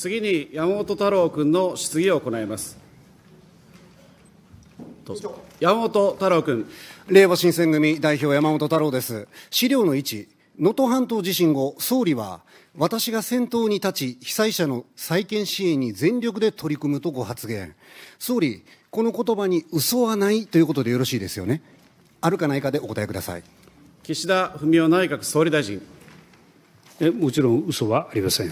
次に山本太郎君の質疑を行います。山本太郎君。令和新選組代表山本太郎です。資料の1、能登半島地震後、総理は、私が先頭に立ち、被災者の再建支援に全力で取り組むとご発言。総理、この言葉に嘘はないということでよろしいですよね。あるかないかでお答えください。岸田文雄内閣総理大臣。えもちろん嘘はありません。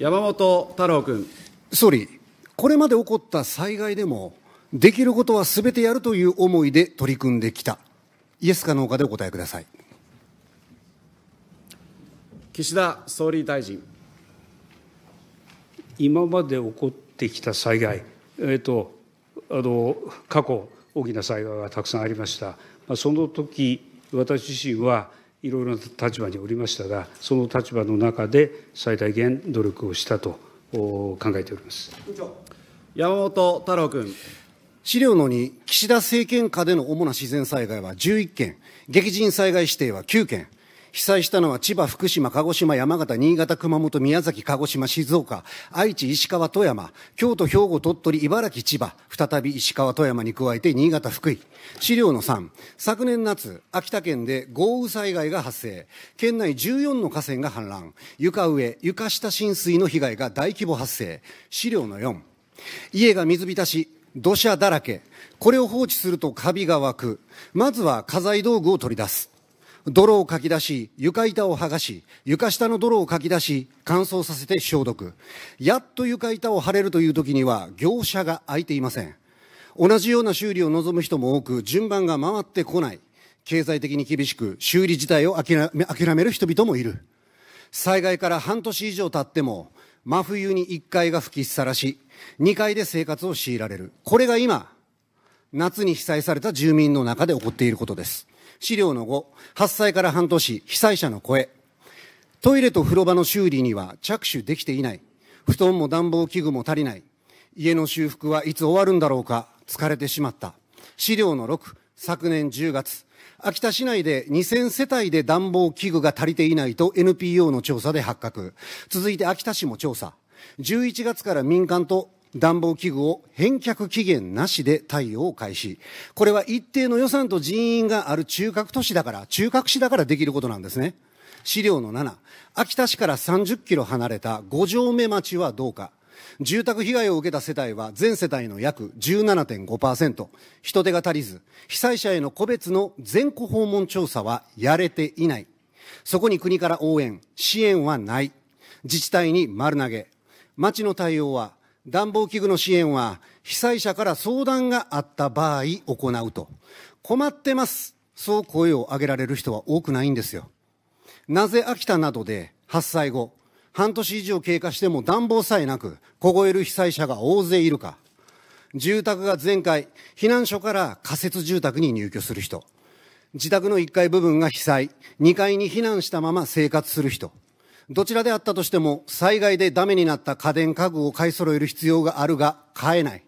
山本太郎君。総理、これまで起こった災害でも、できることはすべてやるという思いで取り組んできた。イエスかノーかでお答えください。岸田総理大臣。今まで起こってきた災害、えーと、とあの過去、大きな災害がたくさんありました、まあ、その時私自身は、いろいろな立場におりましたが、その立場の中で最大限努力をしたと考えております山本太郎君。資料の2、岸田政権下での主な自然災害は11件、激甚災害指定は9件。被災したのは千葉、福島、鹿児島、山形、新潟、熊本、宮崎、鹿児島、静岡、愛知、石川、富山、京都、兵庫、鳥取、茨城、千葉、再び石川、富山に加えて新潟、福井。資料の3、昨年夏、秋田県で豪雨災害が発生。県内14の河川が氾濫。床上、床下浸水の被害が大規模発生。資料の4、家が水浸し、土砂だらけ。これを放置するとカビが湧く。まずは家財道具を取り出す。泥をかき出し、床板を剥がし、床下の泥をかき出し、乾燥させて消毒。やっと床板を貼れるという時には、業者が空いていません。同じような修理を望む人も多く、順番が回ってこない。経済的に厳しく、修理自体を諦め諦める人々もいる。災害から半年以上経っても、真冬に1階が吹きさらし、2階で生活を強いられる。これが今、夏に被災された住民の中で起こっていることです。資料の5、発災から半年、被災者の声。トイレと風呂場の修理には着手できていない。布団も暖房器具も足りない。家の修復はいつ終わるんだろうか。疲れてしまった。資料の6、昨年10月、秋田市内で2000世帯で暖房器具が足りていないと NPO の調査で発覚。続いて秋田市も調査。11月から民間と暖房器具を返却期限なしで対応を開始。これは一定の予算と人員がある中核都市だから、中核市だからできることなんですね。資料の7、秋田市から30キロ離れた五条目町はどうか。住宅被害を受けた世帯は全世帯の約17.5%。人手が足りず、被災者への個別の全戸訪問調査はやれていない。そこに国から応援、支援はない。自治体に丸投げ。町の対応は暖房器具の支援は被災者から相談があった場合行うと。困ってます。そう声を上げられる人は多くないんですよ。なぜ秋田などで発災後、半年以上経過しても暖房さえなく凍える被災者が大勢いるか。住宅が全回、避難所から仮設住宅に入居する人。自宅の1階部分が被災、2階に避難したまま生活する人。どちらであったとしても、災害でダメになった家電家具を買い揃える必要があるが、買えない。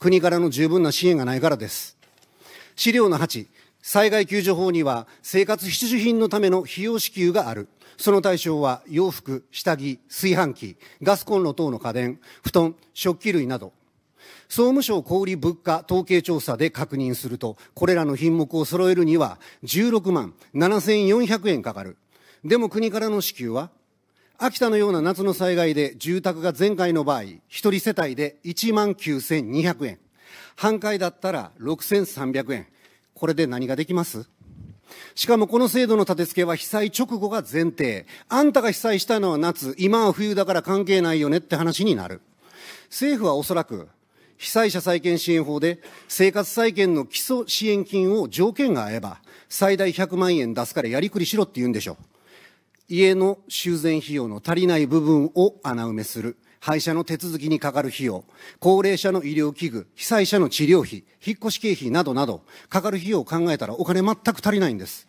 国からの十分な支援がないからです。資料の8、災害救助法には、生活必需品のための費用支給がある。その対象は、洋服、下着、炊飯器、ガスコンロ等の家電、布団、食器類など。総務省小売物価統計調査で確認すると、これらの品目を揃えるには16万7400円かかる。でも国からの支給は秋田のような夏の災害で住宅が前回の場合、一人世帯で1万9200円、半壊だったら6300円、これで何ができますしかもこの制度の立て付けは被災直後が前提。あんたが被災したのは夏、今は冬だから関係ないよねって話になる。政府はおそらく、被災者再建支援法で生活再建の基礎支援金を条件が合えば、最大100万円出すからやりくりしろって言うんでしょう。家の修繕費用の足りない部分を穴埋めする。廃車の手続きにかかる費用、高齢者の医療器具、被災者の治療費、引っ越し経費などなど、かかる費用を考えたらお金全く足りないんです。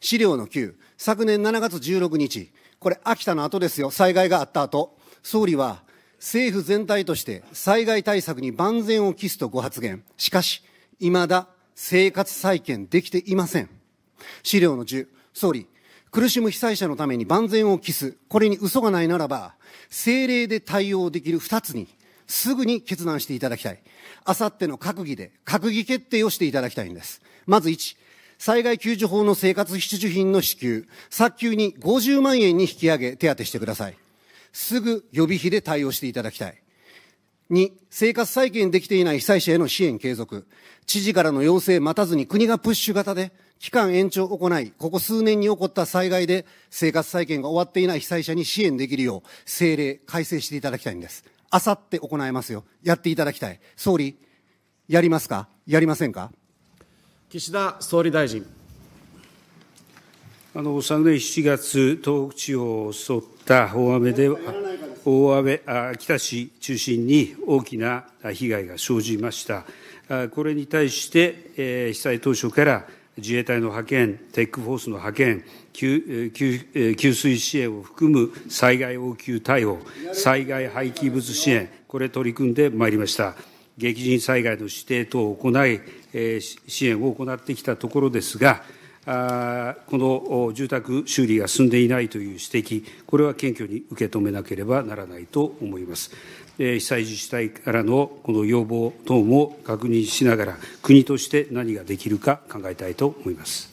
資料の9、昨年7月16日、これ秋田の後ですよ、災害があった後、総理は政府全体として災害対策に万全を期すとご発言。しかし、未だ生活再建できていません。資料の10、総理、苦しむ被災者のために万全を期す、これに嘘がないならば、政令で対応できる二つに、すぐに決断していただきたい。あさっての閣議で、閣議決定をしていただきたいんです。まず1、災害救助法の生活必需品の支給、早急に50万円に引き上げ、手当てしてください。すぐ予備費で対応していただきたい。2、生活再建できていない被災者への支援継続。知事からの要請待たずに国がプッシュ型で期間延長を行い、ここ数年に起こった災害で生活再建が終わっていない被災者に支援できるよう政令改正していただきたいんです。あさって行えますよ。やっていただきたい。総理、やりますかやりませんか岸田総理大臣。あの、昨年7月、東北地方を襲った大雨では。大雨、秋田市中心に大きな被害が生じました。これに対して、被災当初から自衛隊の派遣、テックフォースの派遣、給給水支援を含む災害応急対応、災害廃棄物支援、これ取り組んでまいりました。激甚災害の指定等を行い、支援を行ってきたところですが、この住宅修理が進んでいないという指摘、これは謙虚に受け止めなければならないと思います。被災自治体からのこの要望等も確認しながら、国として何ができるか考えたいと思います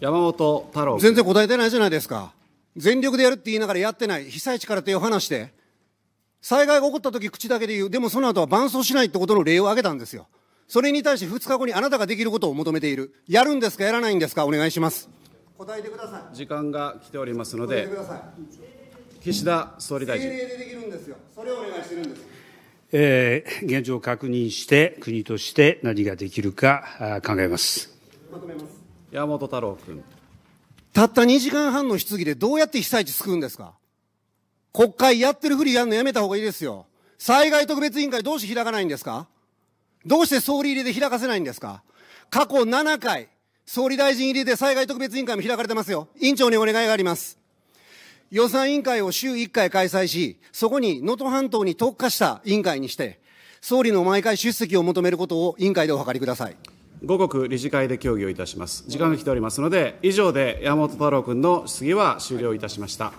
山本太郎全然答えてないじゃないですか、全力でやるって言いながらやってない、被災地から手を離して、災害が起こったとき、口だけで言う、でもその後は伴走しないってことの例を挙げたんですよ。それに対して2日後にあなたができることを求めている。やるんですか、やらないんですか、お願いします。答えてください。時間が来ておりますので、岸田総理大臣。でできるんですよ。それをお願いしてるんです。えー、現状を確認して、国として何ができるか考えます。まとめます。山本太郎君。たった2時間半の質疑でどうやって被災地救うんですか国会やってるふりやるのやめたほうがいいですよ。災害特別委員会どうして開かないんですかどうして総理入りで開かせないんですか過去7回、総理大臣入りで災害特別委員会も開かれてますよ。委員長にお願いがあります。予算委員会を週1回開催し、そこに能登半島に特化した委員会にして、総理の毎回出席を求めることを委員会でお諮りください。五国理事会で協議をいたします。時間が来ておりますので、以上で山本太郎君の質疑は終了いたしました。